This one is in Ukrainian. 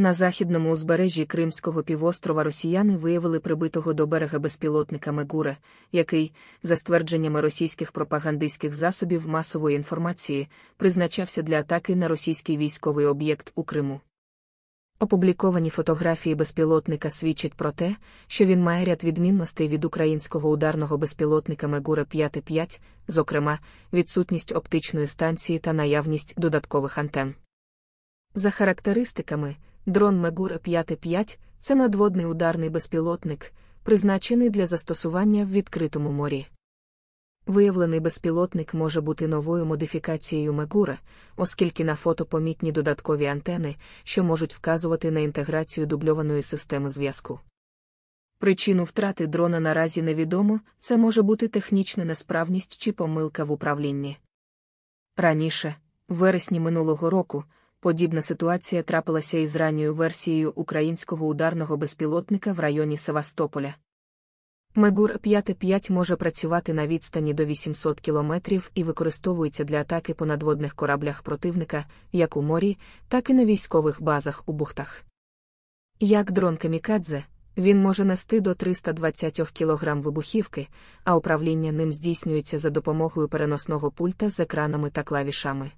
На західному узбережжі Кримського півострова росіяни виявили прибитого до берега безпілотника Мегура, який, за ствердженнями російських пропагандистських засобів масової інформації, призначався для атаки на російський військовий об'єкт у Криму. Опубліковані фотографії безпілотника свідчать про те, що він має ряд відмінностей від українського ударного безпілотника Мегура 5.5, зокрема, відсутність оптичної станції та наявність додаткових антен. За характеристиками, Дрон Мегура 5.5 це надводний ударний безпілотник, призначений для застосування в відкритому морі. Виявлений безпілотник може бути новою модифікацією Мегура, оскільки на фото помітні додаткові антени, що можуть вказувати на інтеграцію дубльованої системи зв'язку. Причину втрати дрона наразі невідомо, це може бути технічна несправність чи помилка в управлінні. Раніше, в вересні минулого року, подібна ситуація трапилася із ранньою версією українського ударного безпілотника в районі Севастополя. Мегур 5 може працювати на відстані до 800 кілометрів і використовується для атаки по надводних кораблях противника, як у морі, так і на військових базах у бухтах. Як дрон Камікадзе, він може нести до 320 кг вибухівки, а управління ним здійснюється за допомогою переносного пульта з екранами та клавішами.